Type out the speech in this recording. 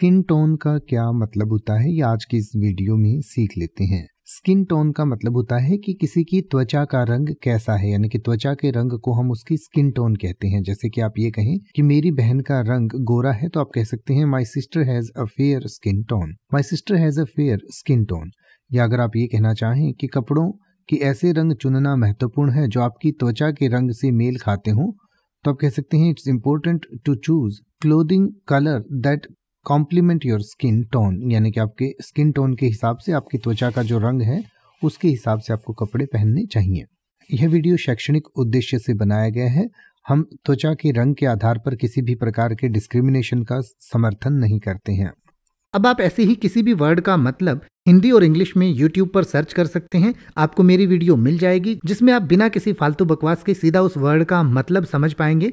skin tone का क्या मतलब होता है ये आज की इस वीडियो में सीख लेते हैं स्किन टोन का मतलब होता है कि किसी की त्वचा का रंग कैसा है यानी कि त्वचा के रंग को हम उसकी स्किन टोन कहते हैं जैसे कि आप ये कहें कि मेरी बहन का रंग गोरा है तो आप कह सकते हैं my sister has a fair skin tone my sister has a fair skin tone या अगर आप ये कहना चाहें कि कपड़ों के ऐसे रंग चुनना महत्वपूर्ण है जो आपकी त्वचा के रंग से मेल खाते हों तो आप कह सकते हैं it's important to choose clothing colour that complement your skin tone यानी कि आपके स्किन टोन के हिसाब से आपकी त्वचा का जो रंग है उसके हिसाब से आपको कपड़े पहनने चाहिए यह वीडियो शैक्षणिक उद्देश्य से बनाया गया है हम त्वचा के रंग के आधार पर किसी भी प्रकार के डिस्क्रिमिनेशन का समर्थन नहीं करते हैं अब आप ऐसे ही किसी भी वर्ड का मतलब हिंदी और इंग्लिश में YouTube पर सर्च कर सकते हैं आपको मेरी वीडियो मिल जाएगी जिसमें आप बिना किसी फालतू बकवास के सीधा उस वर्ड का मतलब समझ पाएंगे